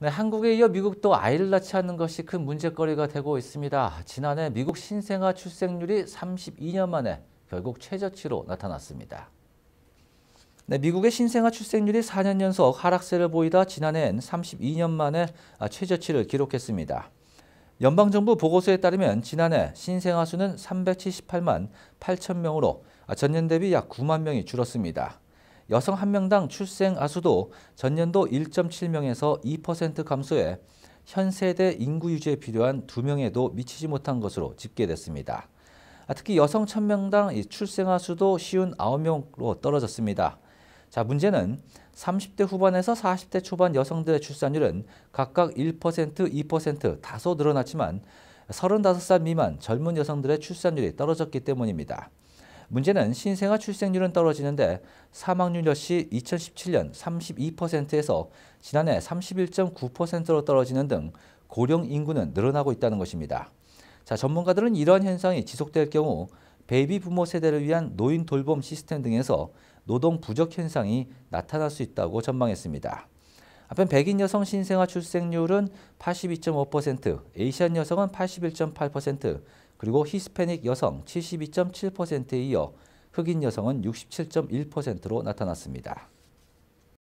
네, 한국에 이어 미국도 아이를 낳지 않는 것이 큰 문제거리가 되고 있습니다. 지난해 미국 신생아 출생률이 32년 만에 결국 최저치로 나타났습니다. 네, 미국의 신생아 출생률이 4년 연속 하락세를 보이다 지난해엔 32년 만에 최저치를 기록했습니다. 연방정부 보고서에 따르면 지난해 신생아 수는 378만 8천 명으로 전년 대비 약 9만 명이 줄었습니다. 여성 한명당 출생 아수도 전년도 1.7명에서 2% 감소해 현 세대 인구 유지에 필요한 2명에도 미치지 못한 것으로 집계됐습니다. 아, 특히 여성 1000명당 출생아 수도 쉬운 9명으로 떨어졌습니다. 자, 문제는 30대 후반에서 40대 초반 여성들의 출산율은 각각 1%, 2% 다소 늘어났지만 35살 미만 젊은 여성들의 출산율이 떨어졌기 때문입니다. 문제는 신생아 출생률은 떨어지는데 사망률 역시 2017년 32%에서 지난해 31.9%로 떨어지는 등 고령 인구는 늘어나고 있다는 것입니다. 자, 전문가들은 이러한 현상이 지속될 경우 베이비 부모 세대를 위한 노인 돌봄 시스템 등에서 노동 부족 현상이 나타날 수 있다고 전망했습니다. 앞에 백인 여성 신생아 출생률은 82.5%, 에이시안 여성은 81.8%, 그리고 히스패닉 여성 72.7%에 이어 흑인 여성은 67.1%로 나타났습니다.